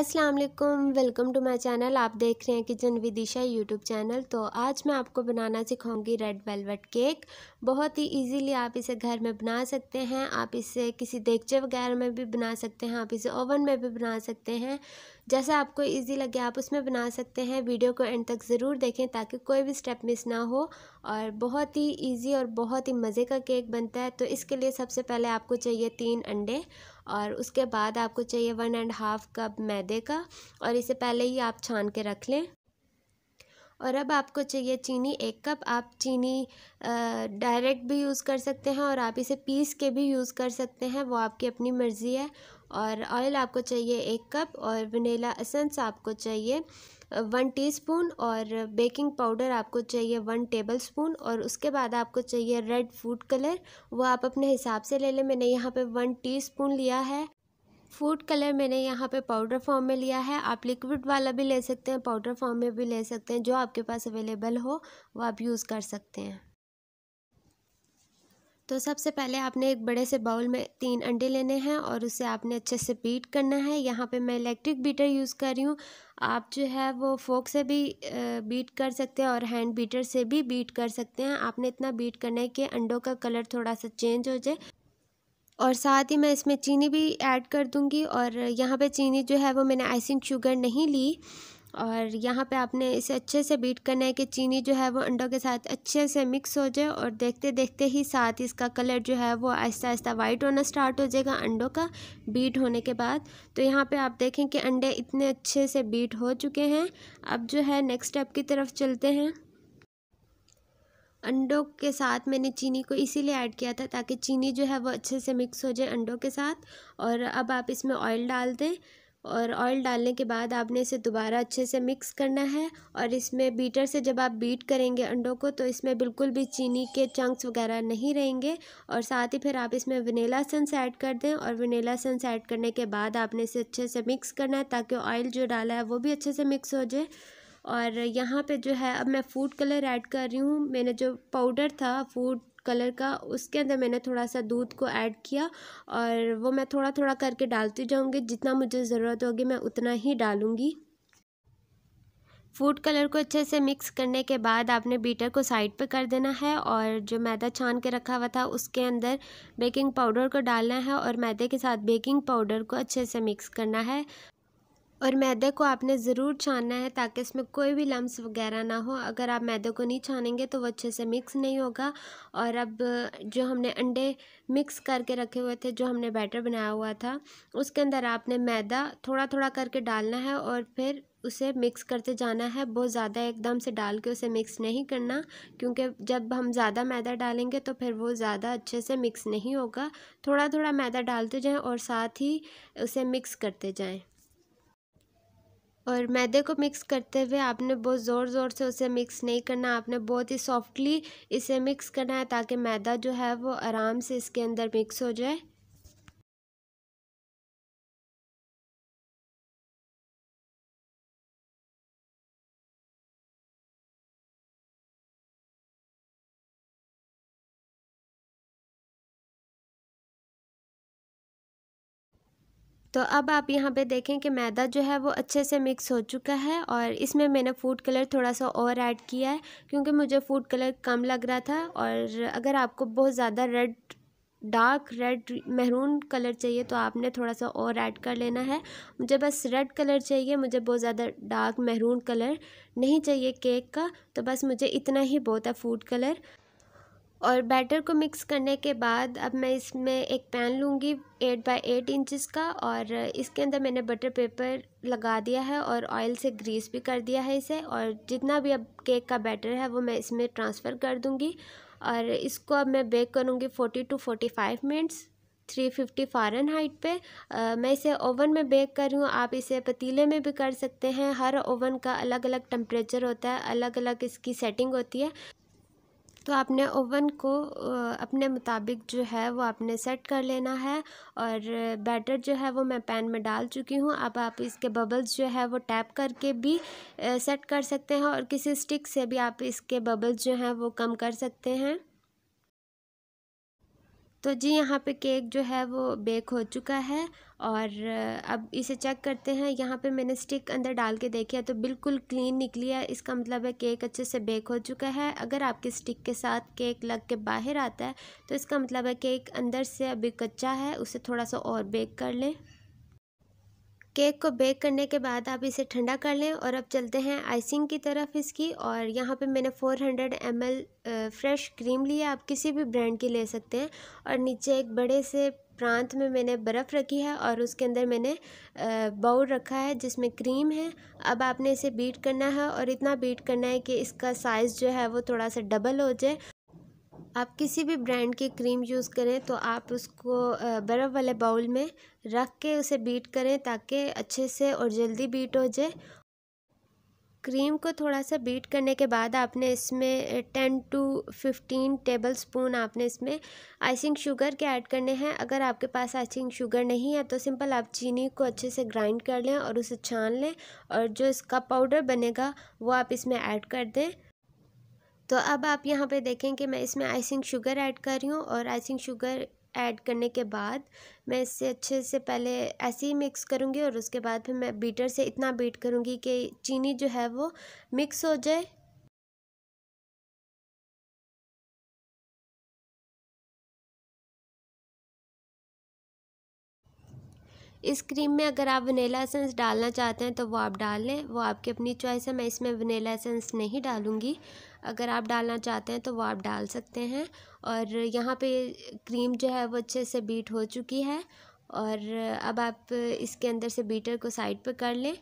अस्सलाम वालेकुम welcome to my channel आप देख रहे हैं किचन विदिशा यूट्यूब चैनल तो आज मैं आपको बनाना सिखाऊंगी रेड वेलवेट केक बहुत ही इजीली आप इसे घर में बना सकते हैं आप इसे किसी देगचे वगैरह में भी बना सकते हैं आप इसे ओवन में भी बना सकते हैं जैसा आपको इजी लगे आप उसमें बना सकते हैं वीडियो को एंड तक ज़रूर देखें ताकि कोई भी स्टेप मिस ना हो और बहुत ही ईजी और बहुत ही मज़े का केक बनता है तो इसके लिए सबसे पहले आपको चाहिए तीन अंडे और उसके बाद आपको चाहिए वन एंड हाफ़ कप मैदे का और इसे पहले ही आप छान के रख लें और अब आपको चाहिए चीनी एक कप आप चीनी डायरेक्ट भी यूज़ कर सकते हैं और आप इसे पीस के भी यूज़ कर सकते हैं वो आपकी अपनी मर्ज़ी है और ऑयल आपको चाहिए एक कप और वनीला एसेंस आपको चाहिए वन टीस्पून और बेकिंग पाउडर आपको चाहिए वन टेबल स्पून और उसके बाद आपको चाहिए रेड फूड कलर वो आप अपने हिसाब से ले लें मैंने यहाँ पे वन टीस्पून लिया है फूड कलर मैंने यहाँ पे पाउडर फॉर्म में लिया है आप लिक्विड वाला भी ले सकते हैं पाउडर फॉर्म में भी ले सकते हैं जो आपके पास अवेलेबल हो वो आप यूज़ कर सकते हैं तो सबसे पहले आपने एक बड़े से बाउल में तीन अंडे लेने हैं और उसे आपने अच्छे से बीट करना है यहाँ पे मैं इलेक्ट्रिक बीटर यूज़ कर रही हूँ आप जो है वो फोक से भी बीट कर सकते हैं और हैंड बीटर से भी बीट कर सकते हैं आपने इतना बीट करना है कि अंडों का कलर थोड़ा सा चेंज हो जाए और साथ ही मैं इसमें चीनी भी ऐड कर दूँगी और यहाँ पर चीनी जो है वो मैंने आइसिंग शुगर नहीं ली और यहाँ पे आपने इसे अच्छे से बीट करना है कि चीनी जो है वो अंडों के साथ अच्छे से मिक्स हो जाए और देखते देखते ही साथ इसका कलर जो है वो आहिस्ता आहिस्ता वाइट होना स्टार्ट हो जाएगा अंडों का बीट होने के बाद तो यहाँ पे आप देखें कि अंडे इतने अच्छे से बीट हो चुके हैं अब जो है नेक्स्ट स्टेप की तरफ चलते हैं अंडों के साथ मैंने चीनी को इसीलिए ऐड किया था ताकि चीनी जो है वो अच्छे से मिक्स हो जाए अंडों के साथ और अब आप इसमें ऑयल डाल दें और ऑयल डालने के बाद आपने इसे दोबारा अच्छे से मिक्स करना है और इसमें बीटर से जब आप बीट करेंगे अंडों को तो इसमें बिल्कुल भी चीनी के चंक्स वगैरह नहीं रहेंगे और साथ ही फिर आप इसमें वनीला एसेंस ऐड कर दें और वनीला एसेंस ऐड करने के बाद आपने इसे अच्छे से मिक्स करना है ताकि ऑयल जो डाला है वो भी अच्छे से मिक्स हो जाए और यहाँ पर जो है अब मैं फूड कलर ऐड कर रही हूँ मैंने जो पाउडर था फूड कलर का उसके अंदर मैंने थोड़ा सा दूध को ऐड किया और वो मैं थोड़ा थोड़ा करके डालती जाऊँगी जितना मुझे ज़रूरत होगी मैं उतना ही डालूँगी फूड कलर को अच्छे से मिक्स करने के बाद आपने बीटर को साइड पे कर देना है और जो मैदा छान के रखा हुआ था उसके अंदर बेकिंग पाउडर को डालना है और मैदे के साथ बेकिंग पाउडर को अच्छे से मिक्स करना है और मैदे को आपने ज़रूर छानना है ताकि इसमें कोई भी लम्स वगैरह ना हो अगर आप मैदे को नहीं छानेंगे तो वो अच्छे से मिक्स नहीं होगा और अब जो हमने अंडे मिक्स करके रखे हुए थे जो हमने बैटर बनाया हुआ था उसके अंदर आपने मैदा थोड़ा थोड़ा करके डालना है और फिर उसे मिक्स करते जाना है बहुत ज़्यादा एकदम से डाल के उसे मिक्स नहीं करना क्योंकि जब हम ज़्यादा मैदा डालेंगे तो फिर वो ज़्यादा अच्छे से मिक्स नहीं होगा थोड़ा थोड़ा मैदा डालते जाएं और साथ ही उसे मिक्स करते जाएं और मैदे को मिक्स करते हुए आपने बहुत ज़ोर ज़ोर से उसे मिक्स नहीं करना आपने बहुत ही सॉफ्टली इसे मिक्स करना है ताकि मैदा जो है वो आराम से इसके अंदर मिक्स हो जाए तो अब आप यहाँ पे देखें कि मैदा जो है वो अच्छे से मिक्स हो चुका है और इसमें मैंने फूड कलर थोड़ा सा और ऐड किया है क्योंकि मुझे फूड कलर कम लग रहा था और अगर आपको बहुत ज़्यादा red dark red maroon colour चाहिए तो आपने थोड़ा सा और ऐड कर लेना है मुझे बस रेड कलर चाहिए मुझे बहुत ज़्यादा डार्क महरून कलर नहीं चाहिए केक का तो बस मुझे इतना ही बहुत है फूड कलर और बैटर को मिक्स करने के बाद अब मैं इसमें एक पैन लूँगी एट बाई एट इंचज़ का और इसके अंदर मैंने बटर पेपर लगा दिया है और ऑयल से ग्रीस भी कर दिया है इसे और जितना भी अब केक का बैटर है वो मैं इसमें ट्रांसफ़र कर दूँगी और इसको अब मैं बेक करूँगी forty to forty five minutes three fifty Fahrenheit पर मैं इसे ओवन में बेक कर रही हूँ आप इसे पतीले में भी कर सकते हैं हर ओवन का अलग अलग टम्परेचर होता है अलग अलग इसकी सेटिंग होती है तो आपने ओवन को अपने मुताबिक जो है वो आपने सेट कर लेना है और बैटर जो है वो मैं पैन में डाल चुकी हूँ अब आप इसके बबल्स जो है वो टैप करके भी सेट कर सकते हैं और किसी स्टिक से भी आप इसके बबल्स जो हैं वो कम कर सकते हैं तो जी यहाँ पे केक जो है वो बेक हो चुका है और अब इसे चेक करते हैं यहाँ पे मैंने स्टिक अंदर डाल के देखी है तो बिल्कुल क्लीन निकली है इसका मतलब है केक अच्छे से बेक हो चुका है अगर आपके स्टिक के साथ केक लग के बाहर आता है तो इसका मतलब है केक अंदर से अभी कच्चा है उसे थोड़ा सा और बेक कर लें केक को बेक करने के बाद आप इसे ठंडा कर लें और अब चलते हैं आइसिंग की तरफ इसकी और यहाँ पे मैंने 400 हंड्रेड फ्रेश क्रीम लिया आप किसी भी ब्रांड की ले सकते हैं और नीचे एक बड़े से प्रांत में मैंने बर्फ़ रखी है और उसके अंदर मैंने बाउल रखा है जिसमें क्रीम है अब आपने इसे बीट करना है और इतना बीट करना है कि इसका साइज़ जो है वो थोड़ा सा डबल हो जाए आप किसी भी ब्रांड की क्रीम यूज़ करें तो आप उसको बर्फ़ वाले बाउल में रख के उसे बीट करें ताकि अच्छे से और जल्दी बीट हो जाए क्रीम को थोड़ा सा बीट करने के बाद आपने इसमें ten to fifteen tablespoon आपने इसमें आइसिंग शुगर के ऐड करने हैं अगर आपके पास आइसिंग शुगर नहीं है तो सिंपल आप चीनी को अच्छे से ग्राइंड कर लें और उसे छान लें और जो इसका पाउडर बनेगा वो आप इसमें ऐड कर दें तो अब आप यहाँ पे देखें कि मैं इसमें आइसिंग शुगर ऐड कर रही हूँ और आइसिंग शुगर ऐड करने के बाद मैं इसे अच्छे से पहले ऐसे ही मिक्स करूँगी और उसके बाद फिर मैं बीटर से इतना बीट करूँगी कि चीनी जो है वो मिक्स हो जाए इस क्रीम में अगर आप वनीला एसेंस डालना चाहते हैं तो वो आप डाल लें वो आपकी अपनी चॉइस है मैं इसमें वनीला एसेंस नहीं डालूँगी अगर आप डालना चाहते हैं तो वो आप डाल सकते हैं और यहाँ पे क्रीम जो है वो अच्छे से बीट हो चुकी है और अब आप इसके अंदर से बीटर को साइड पर कर लें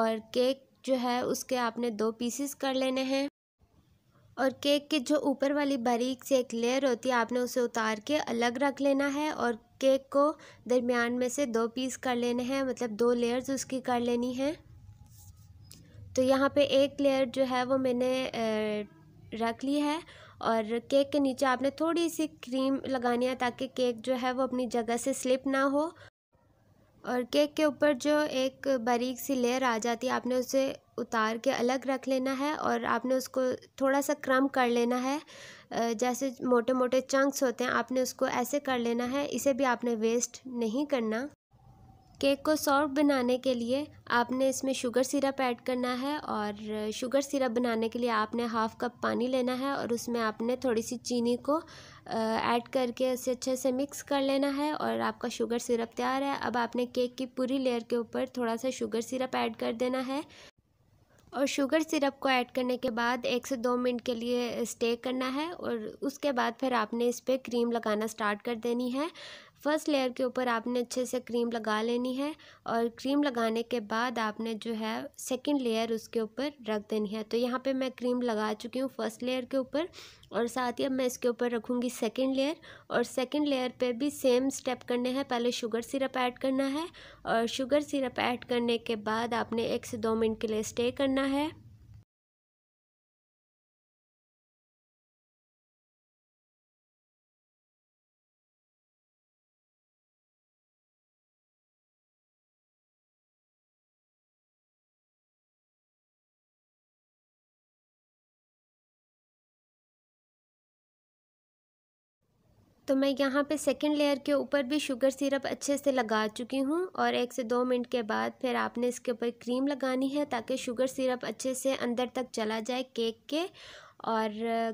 और केक जो है उसके आपने दो पीसेस कर लेने हैं और केक के जो ऊपर वाली बारीक से एक लेयर होती है आपने उसे उतार के अलग रख लेना है और केक को दरमियान में से दो पीस कर लेने हैं मतलब दो लेयर्स उसकी कर लेनी है तो यहाँ पे एक लेयर जो है वो मैंने रख ली है और केक के नीचे आपने थोड़ी सी क्रीम लगानी है ताकि केक जो है वो अपनी जगह से स्लिप ना हो और केक के ऊपर जो एक बारीक सी लेयर आ जाती है आपने उसे उतार के अलग रख लेना है और आपने उसको थोड़ा सा क्रम कर लेना है जैसे मोटे मोटे चंक्स होते हैं आपने उसको ऐसे कर लेना है इसे भी आपने वेस्ट नहीं करना केक को सॉफ्ट बनाने के लिए आपने इसमें शुगर सिरप ऐड करना है और शुगर सिरप बनाने के लिए आपने हाफ़ कप पानी लेना है और उसमें आपने थोड़ी सी चीनी को ऐड करके उसे अच्छे से मिक्स कर लेना है और आपका शुगर सिरप तैयार है अब आपने केक की पूरी लेयर के ऊपर थोड़ा सा शुगर सिरप ऐड कर देना है और शुगर सिरप को ऐड करने के बाद एक से दो मिनट के लिए स्टे करना है और उसके बाद फिर आपने इस पर क्रीम लगाना स्टार्ट कर देनी है फर्स्ट लेयर के ऊपर आपने अच्छे से क्रीम लगा लेनी है और क्रीम लगाने के बाद आपने जो है सेकंड लेयर उसके ऊपर रख देनी है तो यहाँ पे मैं क्रीम लगा चुकी हूँ फर्स्ट लेयर के ऊपर और साथ ही अब मैं इसके ऊपर रखूँगी सेकेंड लेयर और सेकेंड लेयर पे भी सेम स्टेप करने हैं पहले शुगर सिरप ऐड करना है और शुगर सिरप ऐड करने के बाद आपने एक से दो मिनट के लिए स्टे करना है तो मैं यहाँ पे सेकंड लेयर के ऊपर भी शुगर सिरप अच्छे से लगा चुकी हूँ और एक से दो मिनट के बाद फिर आपने इसके ऊपर क्रीम लगानी है ताकि शुगर सिरप अच्छे से अंदर तक चला जाए केक के और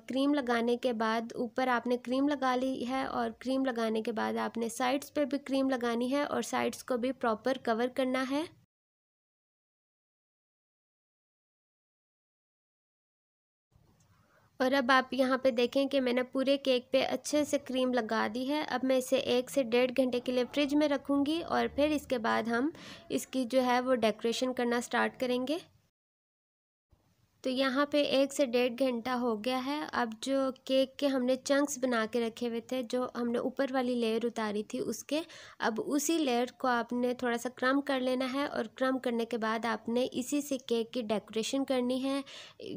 क्रीम लगाने के बाद ऊपर आपने क्रीम लगा ली है और क्रीम लगाने के बाद आपने साइड्स पे भी क्रीम लगानी है और साइड्स को भी प्रॉपर कवर करना है और अब आप यहाँ पे देखें कि मैंने पूरे केक पे अच्छे से क्रीम लगा दी है अब मैं इसे एक से डेढ़ घंटे के लिए फ्रिज में रखूँगी और फिर इसके बाद हम इसकी जो है वो डेकोरेशन करना स्टार्ट करेंगे तो यहाँ पे एक से डेढ़ घंटा हो गया है अब जो केक के हमने चंक्स बना के रखे हुए थे जो हमने ऊपर वाली लेयर उतारी थी उसके अब उसी लेयर को आपने थोड़ा सा क्रम कर लेना है और क्रम करने के बाद आपने इसी से केक की डेकोरेशन करनी है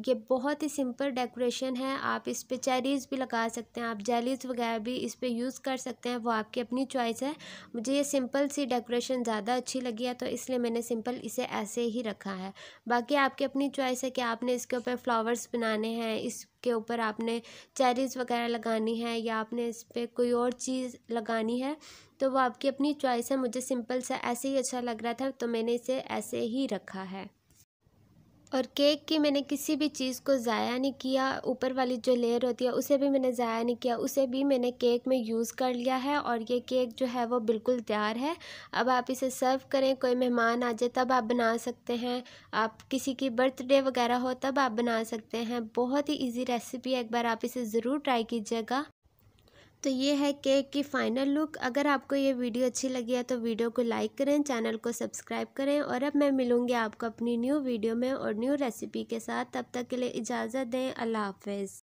ये बहुत ही सिंपल डेकोरेशन है आप इस पर चेरीज़ भी लगा सकते हैं आप जेलीज वगैरह भी इस पर यूज़ कर सकते हैं वो आपकी अपनी चॉइस है मुझे ये सिंपल सी डेकोरेशन ज़्यादा अच्छी लगी है तो इसलिए मैंने सिंपल इसे ऐसे ही रखा है बाकी आपकी अपनी चॉइस है कि आपने आपने इसके ऊपर फ्लावर्स बनाने हैं इसके ऊपर आपने चेरीज़ वगैरह लगानी है या आपने इस पर कोई और चीज़ लगानी है तो वो आपकी अपनी चॉइस है मुझे सिंपल सा ऐसे ही अच्छा लग रहा था तो मैंने इसे ऐसे ही रखा है और केक की मैंने किसी भी चीज़ को ज़ाया नहीं किया ऊपर वाली जो लेयर होती है उसे भी मैंने ज़ाया नहीं किया उसे भी मैंने केक में यूज़ कर लिया है और ये केक जो है वो बिल्कुल तैयार है अब आप इसे सर्व करें कोई मेहमान आ जाए तब आप बना सकते हैं आप किसी की बर्थडे वगैरह हो तब आप बना सकते हैं बहुत ही ईजी रेसिपी है एक बार आप इसे ज़रूर ट्राई कीजिएगा तो ये है केक की फ़ाइनल लुक अगर आपको ये वीडियो अच्छी लगी है तो वीडियो को लाइक करें चैनल को सब्सक्राइब करें और अब मैं मिलूँगी आपको अपनी न्यू वीडियो में और न्यू रेसिपी के साथ तब तक के लिए इजाज़त दें अल्लाह हाफ